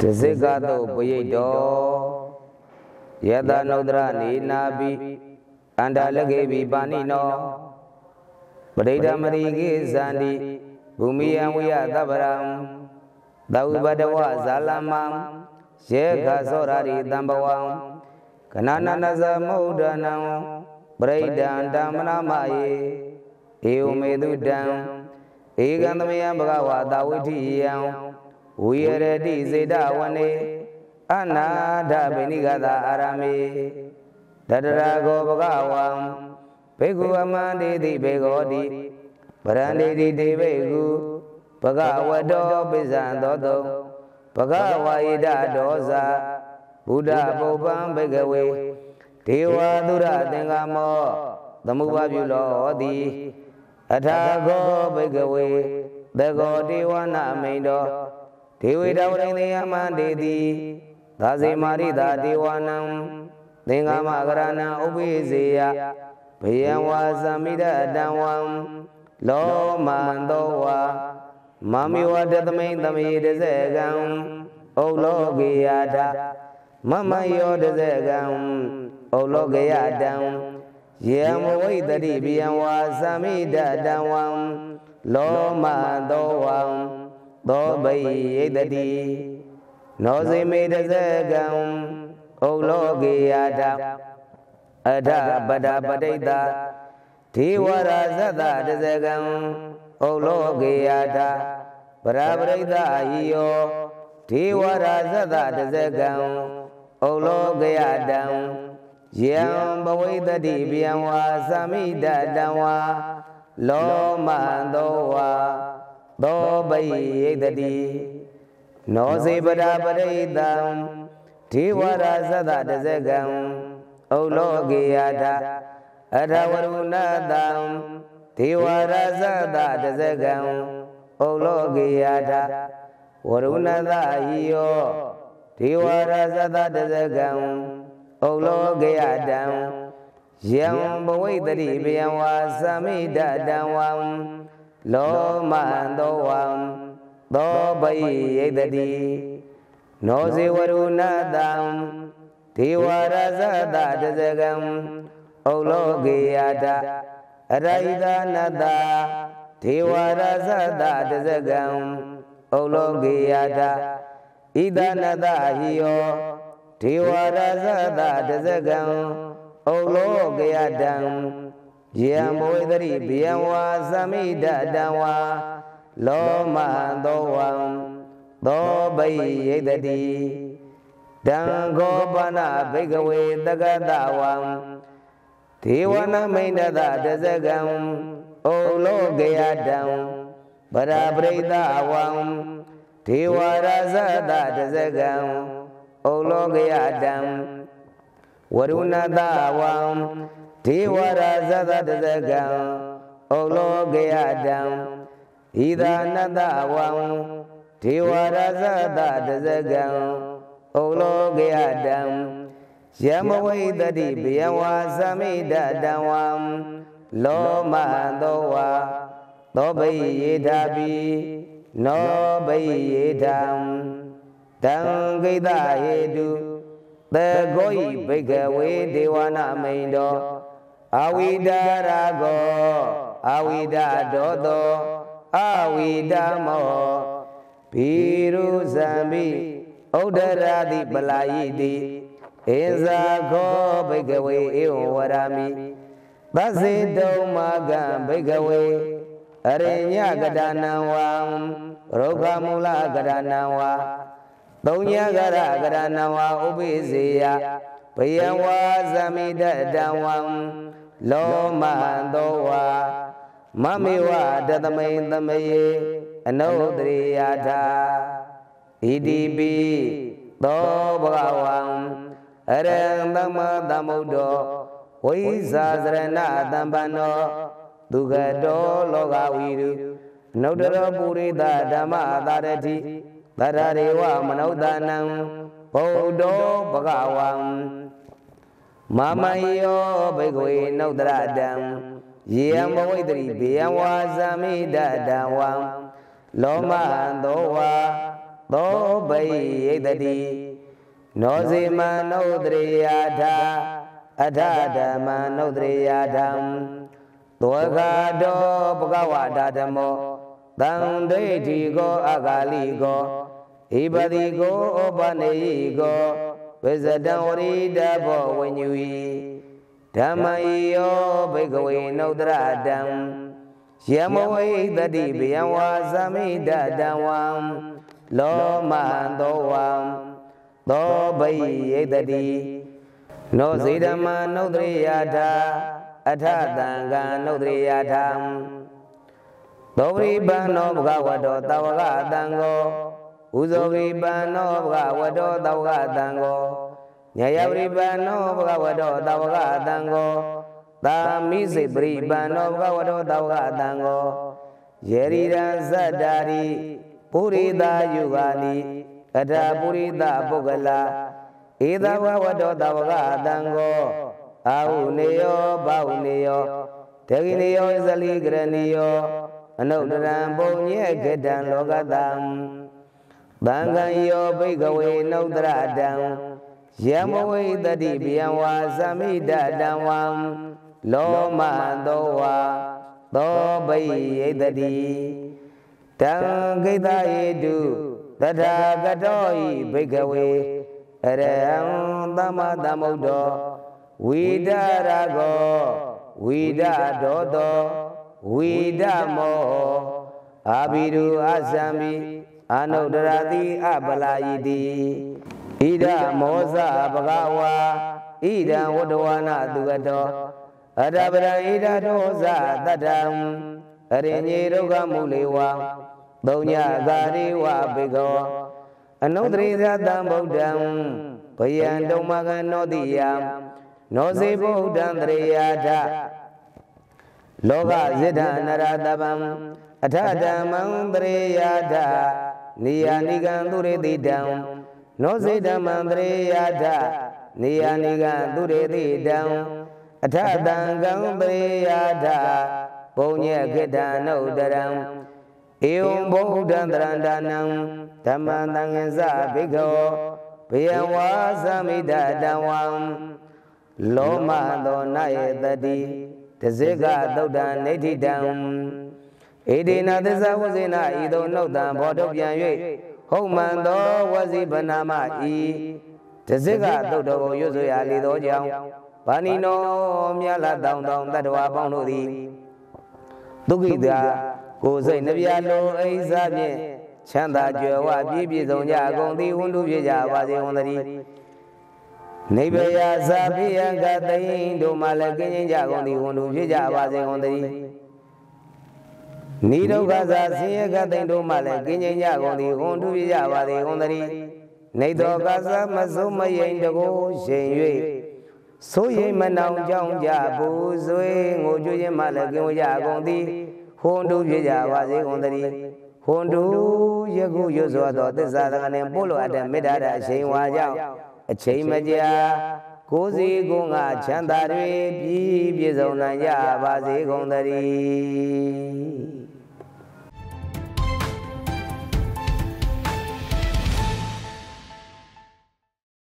တစိကတုပယိတောယတနုဒရနေနာပိအန္တလကေပိပါဏိနောပရိဒမရိကိဇန္တိဘူမိယံဝိယသဗ္ဗရံသဝိဘဒဝဇာလမံယေခသောရာရိတံဘဝံကနနနသမုဒ္ဒနံပရိဒံဓမ္မနာမယေဧဝမေတုတံဧကံသမယံဘဂဝါတာဝိဋ္ဌိယံဝိရတိစေတဝနေအနာဒဗိနိကသာအာရမေတတရာကောဘဂဝံဘေကုအမန္တိတိဘေဂောတိပရန္တိတိဒေဝေကုဘဂဝတောပိဇံသောတုံဘဂဝါယိတဒောဇာဘုဒ္ဓပုပ္ပံဘေကဝေဒေဝသုရသင်္ကမောသမုပ္ပါပြုလောဟောတိအထာကောဘေကဝေသကောဒေဝနာမိန်တော်ဒေဝေတဝရိသေယမန္တေတိသာဇေမာရိတာဒေဝနံသင်္ဃမကရဏံဥပိစေယဘေယံဝါသမိတတံဝံလောမန္တောဝါမမေဝတသမိန်သမေတဇေကံဩလောကေယတာမမယောတဇေကံဩလောကေယတံယေမဝိတတိဘိယံဝါသမိတတံဝံလောမန္တောဝံသောဘိယိတတိနောဇိမေတဇကံဩလောကေယတာအထပဒပတိတဒေဝရာဇတတဇကံဩလောကေယတာပရပရိသဟိယောဒေဝရာဇတတဇကံဩလောကေယတံယံဘဝိတတိဗျံဝါသမိတတံဝါလောမန္တောဝါသောပိယိတတိနောစေပရာပရိတံဒေဝရာသတတဇကံဩလောကေယတာအထဝရုဏတံဒေဝရာသတတဇကံဩလောကေယတာဝရုဏသဟိယောဒေဝရာသတတဇကံဩလောကေယတံယံဘဝိတ္တိပယံဝါသမိတတံဝံလောမဟံသောဝံသောဘိယိတတိနောဇေဝရုဏတံဒေဝရဇတတဇကံဩလောကေယတအရိဒနတဒေဝရဇတတဇကံဩလောကေယတဣဒနတဟိယောဒေဝရဇတတဇကံဩလောကေယတံယေမဝိတရိဘယံဝါသမိတတံဝါလောမသောဝံသောဘိယိတတိတံခောပနဘိကဝေတကတဝံဒေဝနာမိန္ဒတတဇကံဩလောကယတံပရပရိသဝံဒေဝရာဇတတဇကံဩလောကယတံဝရုဏတဝံဒေဝရာသတတဇကံဩလောကယတံဤသာနတဝံဒေဝရာသတတဇကံဩလောကယတံယမဝိတတိဘယဝါသမိတတံဝံလောမသောဝါသောဘိယေတာပိနောဘိယေတံတံဂိတဟေတုသေဂောဤဘိကဝေဒေဝနာမိန်တော်အဝိဒါရကောအဝိဒါဒောသောအဝိဓမ္မောဘီရုဇံပိဥဒ္ဒရာတိပလာယိတိအင်ဇာခောဘိကဝေဧဝဝရမိသစေတုံမာကံဘိကဝေအရိညကဒနံဝံရုခမူလကဒနံဝါသုံးညကရကဒနံဝါဥပိစေယဘယဝါဇမိတတံဝံလောမသောဝါမမေဝတသမိန်သမယေအနုတရိယာထာဣတိပိသောဘဂဝံအရံသမသမုဒ္ဒောဝိဇာစရဏတမ္ပနောဒုက္ခတောလောကဝီရုနုတရောပုရိသဓမ္မသာရတိသရရေဝမနုဿနံဘုဒ္ဓောဘဂဝံမာမယယောဘိကဝေနုတ္တရတံယေယံဘဝိတ္တိဘေယံဝါဇာမိတတံဝံလောမဟံသောဝါသောဘိယိတတိနောဇိမနုတ္တရိယာထအထဓမ္မနုတ္တရိယာထံသောခာတောဘဂဝတာဓမ္မောတံဒိဋ္ဌိကောအဂါလိကောဣပတိကောဩပနေယိကောဝိဇတံဝရိတဘောဝဉ္ညူဤဓမ္မဤယောဘိကဝေ နုတ္တရတံယမဝိတတိဘယံဝါသမိတတံဝံလောမဟံသောဝံသောဘိယိတတိနောဇေဓမ္မနုတ္တရိယာထာအထတံကံနုတ္တရိယာထာသောပရိပန္နောဘဂဝတောတဝကတံကိုဥဇောဂိပန္နောဘဂဝတောတောကတံကိုညယပရိပန္နောဘဂဝတောတောကတံကိုသာမိစိပရိပန္နောဘဂဝတောတောကတံကိုယေရီရံဇတ္တာရိပုရိသယုဂာနိအထာပုရိသပုဂ္ဂလာဧသဝဝတောတောကတံကိုအာဟုနေယောဘာဟုနေယောဒေဂိနေယောဇလိကရဏီယောအနုတ္တရံပုံညေခေတံလောကတံသံဃံယောဘိကဝေနုဒရတံယမဝိတတိဗျံဝါသမိတတံဝံလောမသောဝါသောဘိယိတတိတံဂိတယေတုတထာကတောဤဘိကဝေအရဟံသမ္မာသမ္ဗုဒ္ဓောဝိဒရကောဝိဒဒောတောဝိဒမောအာဘိရုအသံမိအာနုတ္တရာတိအပလာယိတိဣဒမောဇဘဂဝါဣဒံဝတ္တဝနာသူကတောအတပရံဣဒဒောဇတတံအရိညေဒုက္ခမူလေဝါသုံညဂာရိဝဘေကောအနုတ္တရိသတံဗုဒ္ဓံဘယံတုံမကနောတိယံနောစေဗုဒ္ဓံတရေယာထလောကဇိဒ္ဓနရတပံအထဓမ္မံတရေယာထနေယနိကံသူရေတိတံနောစေဓမ္မံတရေယထနေယနိကံသူရေတိတံအထတံကံပရိယာထပုံညက်ခိတံနုတရံဧဝံဗုဒ္ဓံတရန္တနံဓမ္မံသံဃဇဘေကဝဘေယဝါသမိတတံဝံလောမသောနယေတတိတဇိကသုတ်တံနေဋ္ဌိတံဧတေနသစ္စာဝစေနဤသို့နှုတ်တံဘောတုပြန်၍ဟုတ်မှန်သောဝစီပနာမဤတစ္ဆေကသုတ်တော်ကိုရွတ်ဆိုရလေသောကြောင့်ဗာဏိနောမြတ်လာတောင်းတောင်းတတ္တဝါပေါင်းတို့သည်ဒုက္ခိတာကိုယ်စိတ်နှပြလိုအိစဖြင့်ချမ်းသာကြွယ်ဝပြည့်ပြည့်စုံကြအကုန်သည်ဝန်တုဖြစ်ကြပါစေဝန်တည်းနိဗ္ဗယာဇာပိယကတိန်တို့မှလည်းကင်းကြကုန်သည်ဝန်တုဖြစ်ကြပါစေဝန်တည်းနိဒုက္ခသာဆင်းရဲကတိန်တို့မှလည်းကင်းငြိမ်ကြကုန်သည်ဝန်တူပြကြပါသည်ဝန်တည်းနေတော်ကစားမစိုးမရင်တကိုရင်၍ဆိုရင်မနောင်ကြောင်းကြဘူးဆွေငိုကြွခြင်းမှလည်းကင်းဝကြကုန်သည်ဝန်တူပြကြပါသည်ဝန်တည်းဟွန်တူယခုရွတ်စွာသောသစ္စာသကနဲ့ပို့လို့အပ်တဲ့မေတ္တာအချိန်ဝါကြောင့်အချိန်မကြာကိုယ်စီကိုယ်ငါချမ်းသာတွေပြည့်ပြည့်စုံနိုင်ကြပါစေကုန်သတည်း